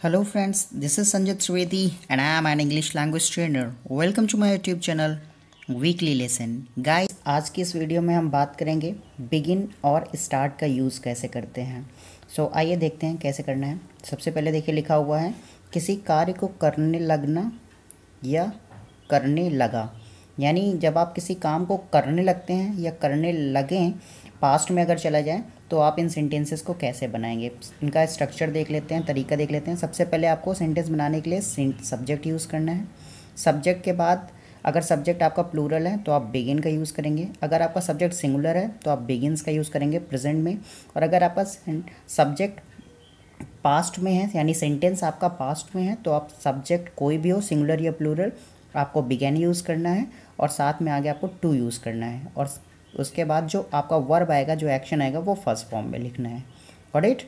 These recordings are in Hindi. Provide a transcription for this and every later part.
Hello friends, this is Sanjay Trivedi and I am an English language trainer. Welcome to my YouTube channel Weekly Lesson. Guys, आज की इस वीडियो में हम बात करेंगे बिगिन और स्टार्ट का यूज़ कैसे करते हैं सो so, आइए देखते हैं कैसे करना है सबसे पहले देखिए लिखा हुआ है किसी कार्य को करने लगना या करने लगा यानी जब आप किसी काम को करने लगते हैं या करने लगें पास्ट में अगर चला जाए तो आप इन सेंटेंसेस को कैसे बनाएंगे इनका स्ट्रक्चर देख लेते हैं तरीका देख लेते हैं सबसे पहले आपको सेंटेंस बनाने के लिए सब्जेक्ट यूज़ करना है सब्जेक्ट के बाद अगर सब्जेक्ट आपका प्लूरल है तो आप बिगिन का यूज़ करेंगे अगर आपका सब्जेक्ट सिंगुलर है तो आप बिगिनस का यूज़ करेंगे प्रेजेंट में और अगर आपका सब्जेक्ट पास्ट में है यानी सेंटेंस आपका पास्ट में है तो आप सब्जेक्ट कोई भी हो सिंगुलर या प्लूरल आपको बिगेन यूज़ करना है और साथ में आगे आपको टू यूज़ करना है और उसके बाद जो आपका वर्ब आएगा जो एक्शन आएगा वो फर्स्ट फॉर्म में लिखना है और इट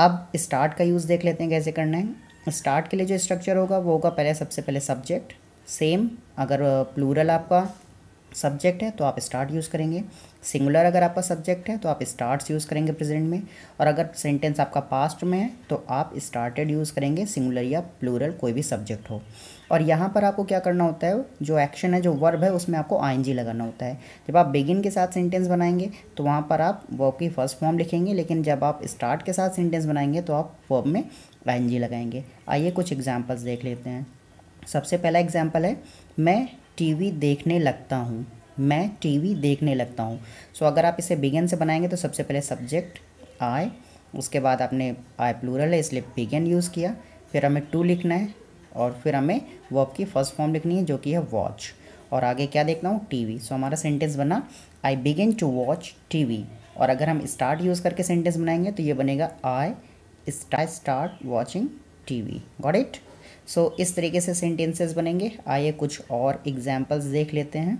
अब स्टार्ट का यूज़ देख लेते हैं कैसे करना है स्टार्ट के लिए जो स्ट्रक्चर होगा वो होगा पहले सबसे पहले सब्जेक्ट सेम अगर प्लूरल आपका सब्जेक्ट है तो आप स्टार्ट यूज़ करेंगे सिंगुलर अगर आपका सब्जेक्ट है तो आप स्टार्ट्स यूज़ करेंगे प्रेजेंट में और अगर सेंटेंस आपका पास्ट में है तो आप स्टार्टेड यूज़ करेंगे सिंगुलर या प्लूरल कोई भी सब्जेक्ट हो और यहाँ पर आपको क्या करना होता है जो एक्शन है जो वर्ब है उसमें आपको आई लगाना होता है जब आप बिगिन के साथ सेंटेंस बनाएंगे तो वहाँ पर आप वर्ब की फर्स्ट फॉर्म लिखेंगे लेकिन जब आप स्टार्ट के साथ सेंटेंस बनाएंगे तो आप वर्ब में आई लगाएंगे आइए कुछ एग्जाम्पल्स देख लेते हैं सबसे पहला एग्जाम्पल है मैं टीवी देखने लगता हूँ मैं टीवी देखने लगता हूँ सो so, अगर आप इसे बिगेन से बनाएंगे तो सबसे पहले सब्जेक्ट आई उसके बाद आपने आई प्लूरल है इसलिए बिगेन यूज़ किया फिर हमें टू लिखना है और फिर हमें वर्ब की फर्स्ट फॉर्म लिखनी है जो कि है वॉच और आगे क्या देखता हूँ टीवी सो हमारा सेंटेंस बना I begin to watch TV और अगर हम स्टार्ट यूज़ करके सेंटेंस बनाएंगे तो ये बनेगा I start watching TV got it so so, इस तरीके से सेंटेंसेस बनेंगे आइए कुछ और एग्जाम्पल्स देख लेते हैं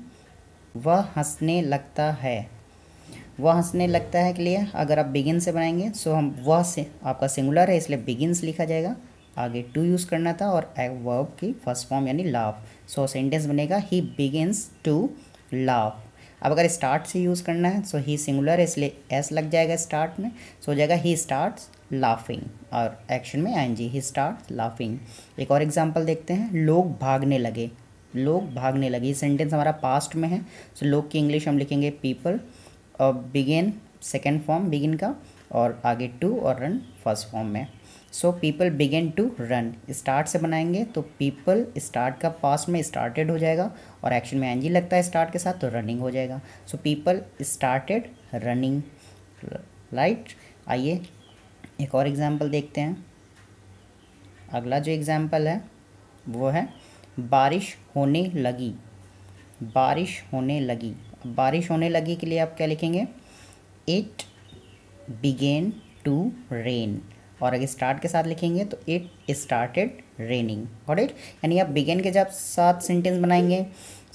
वह हंसने लगता है वह हंसने लगता है के लिए अगर आप बिगिन से बनाएंगे सो हम वह से आपका सिंगुलर है इसलिए बिगिनस लिखा जाएगा आगे टू यूज़ करना था और वर्ब की फर्स्ट फॉर्म यानी लाव सो सेंटेंस बनेगा ही बिगिनस टू लाव अब अगर स्टार्ट से यूज़ करना है सो ही सिंगुलर है इसलिए एस लग जाएगा स्टार्ट में सो हो जाएगा ही स्टार्ट लाफिंग और एक्शन में I N G he start laughing एक और एग्जाम्पल देखते हैं लोग भागने लगे लोग भागने लगे ये सेंटेंस हमारा पास्ट में है सो so, लोग की इंग्लिश हम लिखेंगे पीपल और बिगेन सेकेंड फॉर्म बिगिन का और आगे टू और रन फर्स्ट फॉर्म में so people begin to run start से बनाएंगे तो पीपल स्टार्ट का पास्ट में स्टार्टेड हो जाएगा और एक्शन में एनजी लगता है स्टार्ट के साथ तो रनिंग हो जाएगा so people started running right आइए एक और एग्ज़ाम्पल देखते हैं अगला जो एग्ज़ाम्पल है वो है बारिश होने लगी बारिश होने लगी बारिश होने लगी के लिए आप क्या लिखेंगे इट बिगेन टू रेन और अगर स्टार्ट के साथ लिखेंगे तो इट स्टार्टेड रेनिंग और इट यानी आप बिगेन के जब साथ सेंटेंस बनाएंगे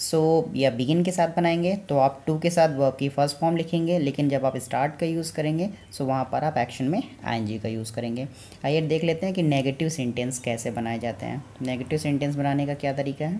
सो so, या बिगिन के साथ बनाएंगे तो आप टू के साथ वर्ब की फर्स्ट फॉर्म लिखेंगे लेकिन जब आप स्टार्ट का यूज़ करेंगे सो वहाँ पर आप एक्शन में आई का यूज़ करेंगे आइए देख लेते हैं कि नेगेटिव सेंटेंस कैसे बनाए जाते हैं नेगेटिव सेंटेंस बनाने का क्या तरीका है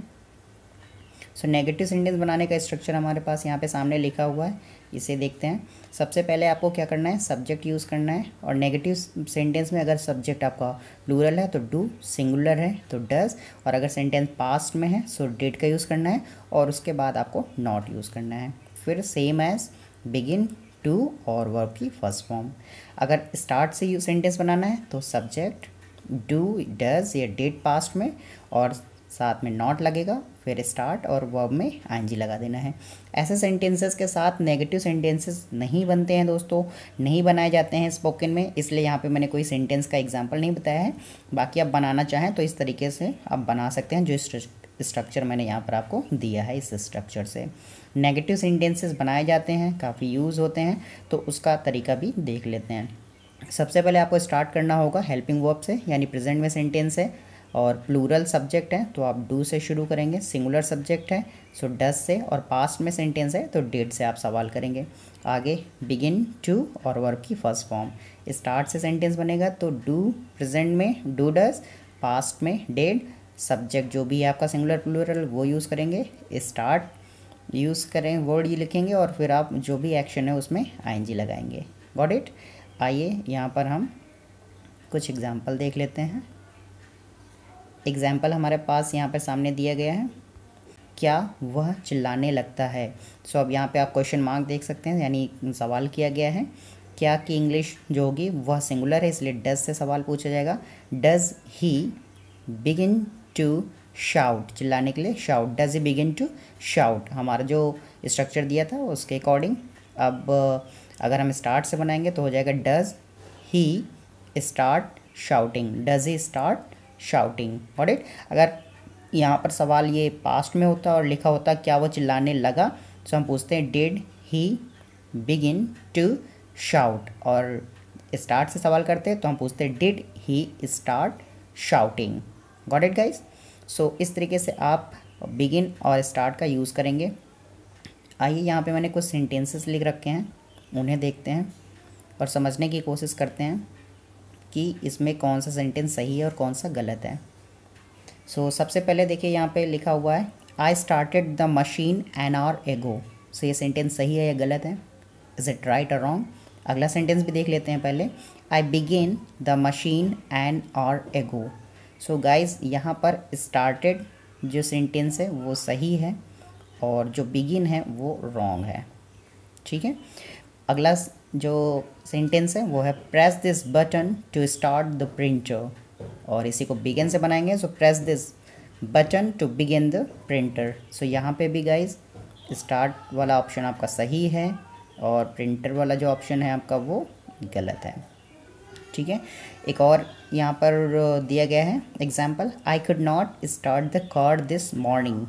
सो नेगेटिव सेंटेंस बनाने का स्ट्रक्चर हमारे पास यहाँ पे सामने लिखा हुआ है इसे देखते हैं सबसे पहले आपको क्या करना है सब्जेक्ट यूज़ करना है और नेगेटिव सेंटेंस में अगर सब्जेक्ट आपका प्लूरल है तो डू सिंगुलर है तो डज और अगर सेंटेंस पास्ट में है सो डेट का यूज़ करना है और उसके बाद आपको नॉट यूज़ करना है फिर सेम एज बिगिन टू और वर्क की फर्स्ट फॉर्म अगर स्टार्ट से सेंटेंस बनाना है तो सब्जेक्ट डू डज या डेट पास्ट में और साथ में नॉट लगेगा फिर स्टार्ट और वर्ब में आई लगा देना है ऐसे सेंटेंसेस के साथ नेगेटिव सेंटेंसेस नहीं बनते हैं दोस्तों नहीं बनाए जाते हैं स्पोकन में इसलिए यहाँ पे मैंने कोई सेंटेंस का एग्जांपल नहीं बताया है बाकी आप बनाना चाहें तो इस तरीके से आप बना सकते हैं जो स्ट्रक्चर मैंने यहाँ पर आपको दिया है इस स्ट्रक्चर से नेगेटिव सेंटेंसेस बनाए जाते हैं काफ़ी यूज़ होते हैं तो उसका तरीका भी देख लेते हैं सबसे पहले आपको स्टार्ट करना होगा हेल्पिंग वर्ब से यानी प्रेजेंट में सेंटेंस है और प्लूरल सब्जेक्ट है तो आप डू से शुरू करेंगे सिंगुलर सब्जेक्ट है सो डस से और पास्ट में सेंटेंस है तो डेट से आप सवाल करेंगे आगे बिगिन टू और वर्ब की फर्स्ट फॉर्म स्टार्ट से सेंटेंस बनेगा तो डू प्रेजेंट में डू डस पास्ट में डेड सब्जेक्ट जो भी है आपका सिंगुलर प्लूरल वो यूज़ करेंगे स्टार्ट यूज़ करें वर्ड ये लिखेंगे और फिर आप जो भी एक्शन है उसमें आई लगाएंगे वॉट इट आइए यहाँ पर हम कुछ एग्जाम्पल देख लेते हैं एग्जाम्पल हमारे पास यहाँ पर सामने दिया गया है क्या वह चिल्लाने लगता है सो अब यहाँ पे आप क्वेश्चन मार्क देख सकते हैं यानी सवाल किया गया है क्या की इंग्लिश जो होगी वह सिंगुलर है इसलिए डज से सवाल पूछा जाएगा does he begin to shout चिल्लाने के लिए shout does he begin to shout हमारा जो स्ट्रक्चर दिया था उसके अकॉर्डिंग अब अगर हम स्टार्ट से बनाएंगे तो हो जाएगा does he start shouting does he start shouting और अगर यहाँ पर सवाल ये पास्ट में होता और लिखा होता क्या वो चिल्लाने लगा तो हम पूछते हैं did he begin to shout और स्टार्ट से सवाल करते हैं तो हम पूछते हैं did he start shouting got it guys so इस तरीके से आप बिगिन और स्टार्ट का यूज़ करेंगे आइए यहाँ पे मैंने कुछ सेंटेंसेस लिख रखे हैं उन्हें देखते हैं और समझने की कोशिश करते हैं कि इसमें कौन सा सेंटेंस सही है और कौन सा गलत है सो so, सबसे पहले देखिए यहाँ पे लिखा हुआ है I started the machine an hour ago so ये सेंटेंस सही है या गलत है इज़ इट राइट और रॉन्ग अगला सेंटेंस भी देख लेते हैं पहले I began the machine an hour ago so guys यहाँ पर स्टार्टेड जो सेंटेंस है वो सही है और जो बिगिन है वो रॉन्ग है ठीक है अगला जो सेंटेंस है वो है press this button to start the printer और इसी को बिगेन से बनाएंगे so press this button to begin the printer so यहाँ पे भी गाइज स्टार्ट वाला ऑप्शन आपका सही है और प्रिंटर वाला जो ऑप्शन है आपका वो गलत है ठीक है एक और यहाँ पर दिया गया है example I could not start the car this morning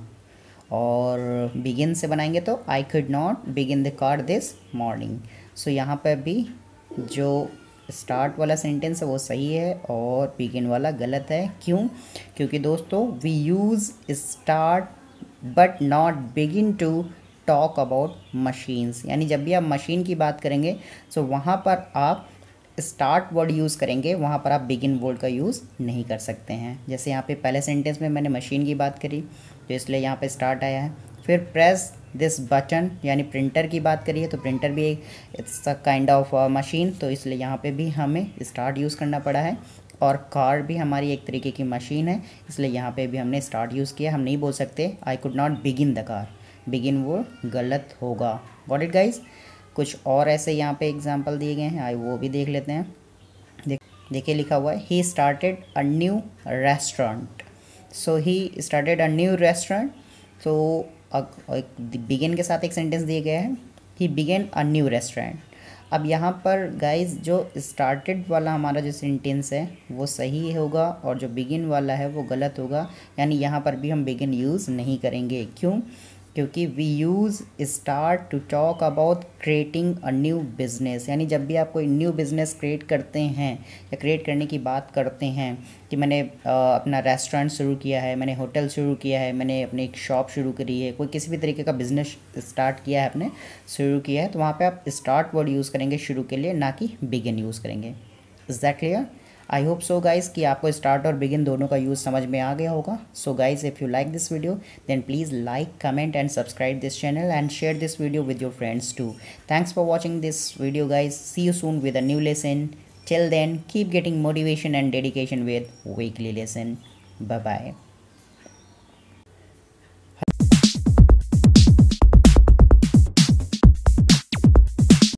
और बिगिन से बनाएंगे तो I could not begin the car this morning so so, यहाँ पर भी जो स्टार्ट वाला सेंटेंस है वो सही है और बिगिन वाला गलत है क्यों क्योंकि दोस्तों we use start but not begin to talk about machines यानी जब भी आप मशीन की बात करेंगे सो so वहाँ पर आप स्टार्ट वर्ड यूज़ करेंगे वहाँ पर आप बिगिन वर्ड का यूज़ नहीं कर सकते हैं जैसे यहाँ पे पहले सेंटेंस में मैंने मशीन की बात करी तो इसलिए यहाँ पे स्टार्ट आया है फिर प्रेस दिस बटन यानी प्रिंटर की बात करिए तो प्रिंटर भी एक it's a kind of machine तो इसलिए यहाँ पे भी हमें स्टार्ट यूज़ करना पड़ा है और कार भी हमारी एक तरीके की मशीन है इसलिए यहाँ पे भी हमने स्टार्ट यूज़ किया हम नहीं बोल सकते I could not begin the car begin वो गलत होगा वॉट इट गाइज कुछ और ऐसे यहाँ पे एग्जाम्पल दिए गए हैं आई वो भी देख लेते हैं देख देखिए लिखा हुआ है he started a new restaurant so he started a new restaurant तो एक बिगेन के साथ एक सेंटेंस दिया गया है he began a new restaurant अब यहाँ पर गाइज जो स्टार्टेड वाला हमारा जो सेंटेंस है वो सही होगा और जो बिगिन वाला है वो गलत होगा यानी यहाँ पर भी हम बिगिन यूज़ नहीं करेंगे क्यों क्योंकि we use start to talk about creating a new business यानी जब भी आप कोई न्यू बिज़नेस क्रिएट करते हैं या क्रिएट करने की बात करते हैं कि मैंने अपना रेस्टोरेंट शुरू किया है मैंने होटल शुरू किया है मैंने अपनी एक शॉप शुरू करी है कोई किसी भी तरीके का बिज़नेस स्टार्ट किया है आपने शुरू किया है तो वहाँ पर आप स्टार्ट वर्ड यूज़ करेंगे शुरू के लिए ना कि बिगिन यूज़ करेंगे is that clear I hope so guys कि आपको स्टार्ट और बिगिन दोनों का यूज़ समझ में आ गया होगा so guys if you like this video then please like comment and subscribe this channel and share this video with your friends too thanks for watching this video guys see you soon with a new lesson till then keep getting motivation and dedication with weekly lesson bye bye